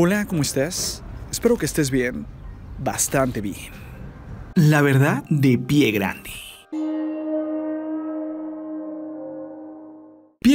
Hola, ¿cómo estás? Espero que estés bien, bastante bien. La verdad de pie grande.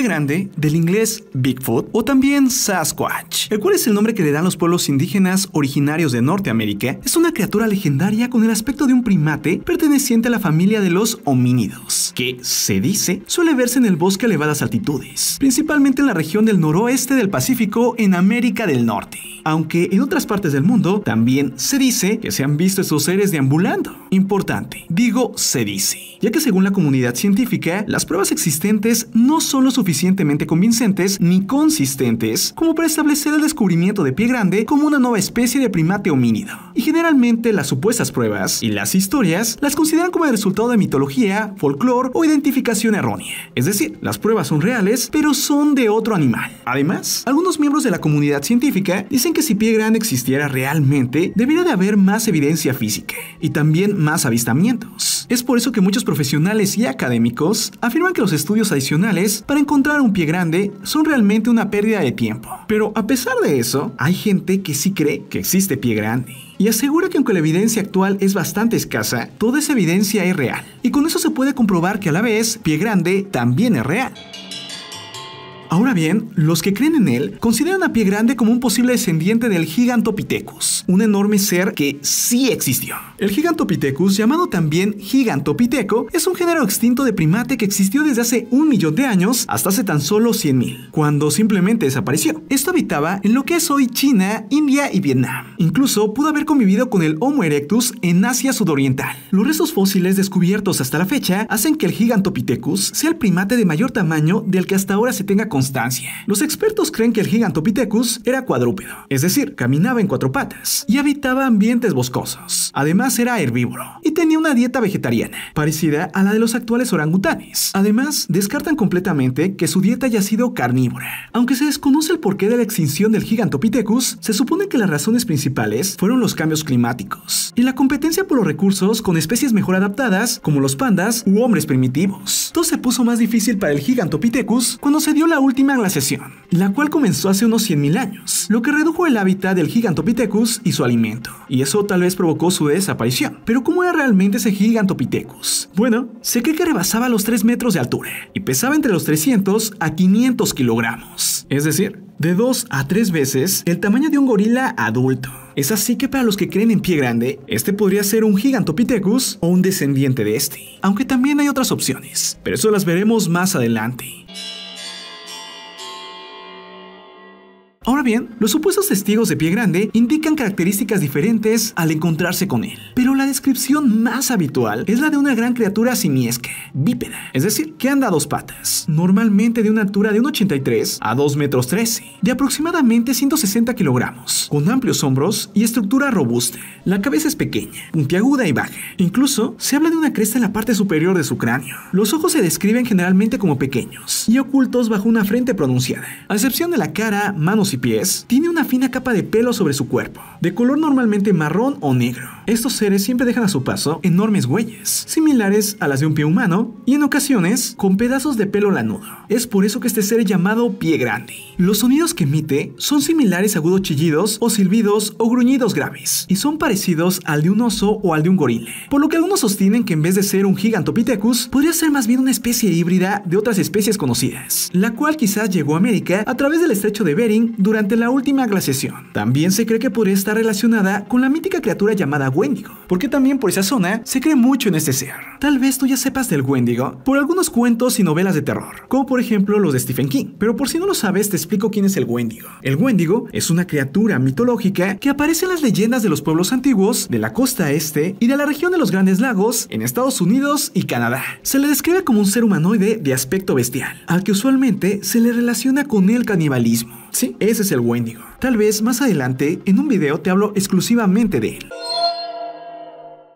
grande, del inglés Bigfoot o también Sasquatch, el cual es el nombre que le dan los pueblos indígenas originarios de Norteamérica, es una criatura legendaria con el aspecto de un primate perteneciente a la familia de los homínidos, que, se dice, suele verse en el bosque a elevadas altitudes, principalmente en la región del noroeste del Pacífico en América del Norte, aunque en otras partes del mundo también se dice que se han visto estos seres deambulando. Importante, digo se dice, ya que según la comunidad científica, las pruebas existentes no son lo suficiente suficientemente convincentes ni consistentes como para establecer el descubrimiento de pie grande como una nueva especie de primate homínido. Y generalmente las supuestas pruebas y las historias las consideran como el resultado de mitología, folclore o identificación errónea. Es decir, las pruebas son reales, pero son de otro animal. Además, algunos miembros de la comunidad científica dicen que si pie grande existiera realmente, debería de haber más evidencia física y también más avistamientos. Es por eso que muchos profesionales y académicos afirman que los estudios adicionales para encontrar un pie grande son realmente una pérdida de tiempo. Pero a pesar de eso, hay gente que sí cree que existe pie grande y asegura que aunque la evidencia actual es bastante escasa, toda esa evidencia es real. Y con eso se puede comprobar que a la vez, Pie Grande también es real. Ahora bien, los que creen en él consideran a Pie Grande como un posible descendiente del Gigantopithecus, un enorme ser que sí existió. El Gigantopithecus, llamado también Gigantopiteco, es un género extinto de primate que existió desde hace un millón de años hasta hace tan solo 100.000, cuando simplemente desapareció. Esto habitaba en lo que es hoy China, India y Vietnam. Incluso pudo haber convivido con el Homo erectus en Asia sudoriental. Los restos fósiles descubiertos hasta la fecha hacen que el Gigantopithecus sea el primate de mayor tamaño del que hasta ahora se tenga con. Los expertos creen que el Gigantopithecus era cuadrúpedo, es decir, caminaba en cuatro patas y habitaba ambientes boscosos. Además era herbívoro y tenía una dieta vegetariana, parecida a la de los actuales orangutanes. Además, descartan completamente que su dieta haya sido carnívora. Aunque se desconoce el porqué de la extinción del Gigantopithecus, se supone que las razones principales fueron los cambios climáticos y la competencia por los recursos con especies mejor adaptadas como los pandas u hombres primitivos. Todo se puso más difícil para el Gigantopithecus cuando se dio la última última glaciación, la cual comenzó hace unos 100.000 años, lo que redujo el hábitat del Gigantopithecus y su alimento, y eso tal vez provocó su desaparición. Pero ¿cómo era realmente ese Gigantopithecus? Bueno, se cree que rebasaba los 3 metros de altura y pesaba entre los 300 a 500 kilogramos, es decir, de 2 a 3 veces el tamaño de un gorila adulto. Es así que para los que creen en pie grande, este podría ser un Gigantopithecus o un descendiente de este, aunque también hay otras opciones, pero eso las veremos más adelante. Ahora bien, los supuestos testigos de pie grande indican características diferentes al encontrarse con él, pero la descripción más habitual es la de una gran criatura simiesca, bípeda, es decir, que anda a dos patas, normalmente de una altura de 1,83 a 2 metros de aproximadamente 160 kilogramos, con amplios hombros y estructura robusta. La cabeza es pequeña, puntiaguda y baja. Incluso se habla de una cresta en la parte superior de su cráneo. Los ojos se describen generalmente como pequeños y ocultos bajo una frente pronunciada, a excepción de la cara, manos pies, tiene una fina capa de pelo sobre su cuerpo, de color normalmente marrón o negro. Estos seres siempre dejan a su paso enormes huellas, similares a las de un pie humano y en ocasiones con pedazos de pelo lanudo. Es por eso que este ser es llamado pie grande. Los sonidos que emite son similares a agudos chillidos o silbidos o gruñidos graves y son parecidos al de un oso o al de un gorila, por lo que algunos sostienen que en vez de ser un Gigantopithecus podría ser más bien una especie híbrida de otras especies conocidas, la cual quizás llegó a América a través del estrecho de Bering durante la última glaciación. También se cree que podría estar relacionada con la mítica criatura llamada Wendigo, porque también por esa zona se cree mucho en este ser. Tal vez tú ya sepas del Wendigo por algunos cuentos y novelas de terror, como por ejemplo los de Stephen King, pero por si no lo sabes te explico quién es el Wendigo. El Wendigo es una criatura mitológica que aparece en las leyendas de los pueblos antiguos, de la costa este y de la región de los Grandes Lagos en Estados Unidos y Canadá. Se le describe como un ser humanoide de aspecto bestial, al que usualmente se le relaciona con el canibalismo. Sí, ese es el Wendigo. Tal vez más adelante en un video te hablo exclusivamente de él.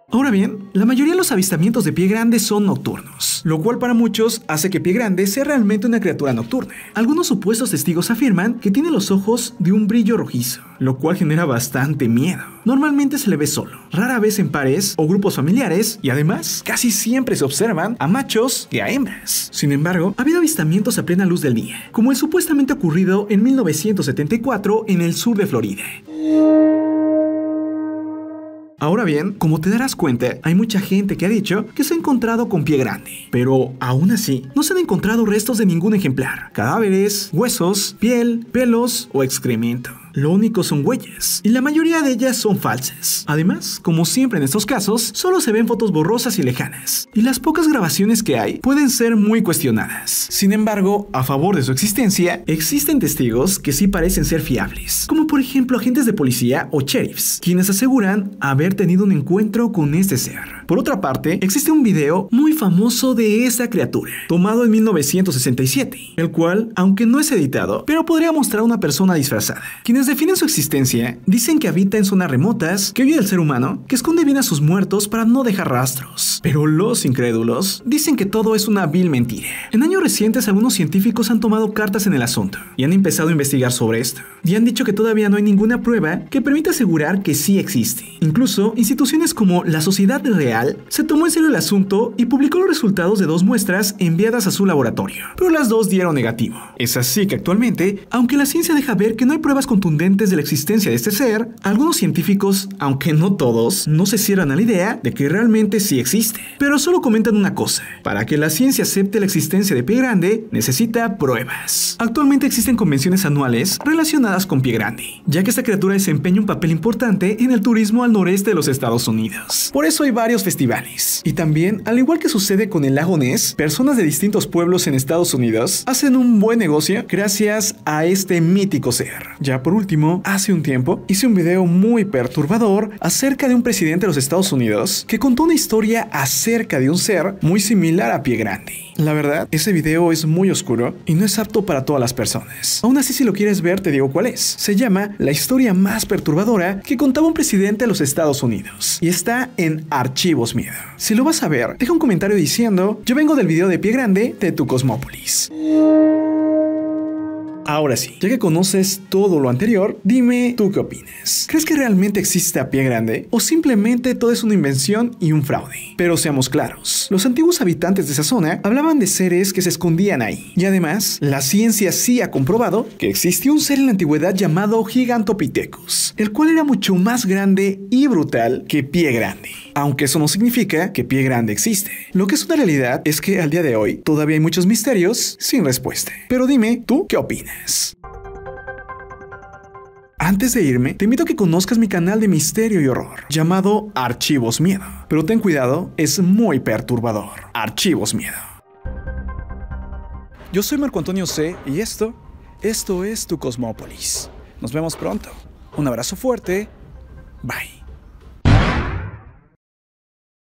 Ahora bien, la mayoría de los avistamientos de pie grande son nocturnos, lo cual para muchos hace que pie grande sea realmente una criatura nocturna. Algunos supuestos testigos afirman que tiene los ojos de un brillo rojizo, lo cual genera bastante miedo. Normalmente se le ve solo, rara vez en pares o grupos familiares y además casi siempre se observan a machos y a hembras. Sin embargo, ha habido avistamientos a plena luz del día, como el supuestamente ocurrido en 1974 en el sur de Florida. Ahora bien, como te darás cuenta, hay mucha gente que ha dicho que se ha encontrado con pie grande, pero aún así no se han encontrado restos de ningún ejemplar, cadáveres, huesos, piel, pelos o excremento. Lo único son huellas, y la mayoría de ellas son falsas. Además, como siempre en estos casos, solo se ven fotos borrosas y lejanas, y las pocas grabaciones que hay pueden ser muy cuestionadas. Sin embargo, a favor de su existencia, existen testigos que sí parecen ser fiables, como por ejemplo agentes de policía o sheriffs, quienes aseguran haber tenido un encuentro con este ser. Por otra parte, existe un video muy famoso de esta criatura, tomado en 1967, el cual, aunque no es editado, pero podría mostrar a una persona disfrazada, quienes definen su existencia dicen que habita en zonas remotas que huye del ser humano, que esconde bien a sus muertos para no dejar rastros. Pero los incrédulos dicen que todo es una vil mentira. En años recientes algunos científicos han tomado cartas en el asunto y han empezado a investigar sobre esto. Y han dicho que todavía no hay ninguna prueba que permita asegurar que sí existe. Incluso instituciones como la Sociedad Real se tomó en serio el asunto y publicó los resultados de dos muestras enviadas a su laboratorio. Pero las dos dieron negativo. Es así que actualmente, aunque la ciencia deja ver que no hay pruebas contundentes, de la existencia de este ser, algunos científicos, aunque no todos, no se cierran a la idea de que realmente sí existe. Pero solo comentan una cosa, para que la ciencia acepte la existencia de Pie Grande, necesita pruebas. Actualmente existen convenciones anuales relacionadas con Pie Grande, ya que esta criatura desempeña un papel importante en el turismo al noreste de los Estados Unidos. Por eso hay varios festivales. Y también, al igual que sucede con el lago Ness, personas de distintos pueblos en Estados Unidos hacen un buen negocio gracias a este mítico ser. Ya por último, hace un tiempo hice un video muy perturbador acerca de un presidente de los Estados Unidos que contó una historia acerca de un ser muy similar a Pie Grande. La verdad, ese video es muy oscuro y no es apto para todas las personas. Aún así, si lo quieres ver, te digo cuál es. Se llama La historia más perturbadora que contaba un presidente de los Estados Unidos y está en Archivos Miedo. Si lo vas a ver, deja un comentario diciendo, yo vengo del video de Pie Grande de tu Cosmópolis. Ahora sí, ya que conoces todo lo anterior, dime tú qué opinas. ¿Crees que realmente existe a pie grande o simplemente todo es una invención y un fraude? Pero seamos claros, los antiguos habitantes de esa zona hablaban de seres que se escondían ahí. Y además, la ciencia sí ha comprobado que existió un ser en la antigüedad llamado Gigantopithecus, el cual era mucho más grande y brutal que pie grande aunque eso no significa que Pie Grande existe. Lo que es una realidad es que al día de hoy todavía hay muchos misterios sin respuesta. Pero dime, ¿tú qué opinas? Antes de irme, te invito a que conozcas mi canal de misterio y horror, llamado Archivos Miedo. Pero ten cuidado, es muy perturbador. Archivos Miedo. Yo soy Marco Antonio C y esto, esto es tu Cosmópolis. Nos vemos pronto. Un abrazo fuerte. Bye.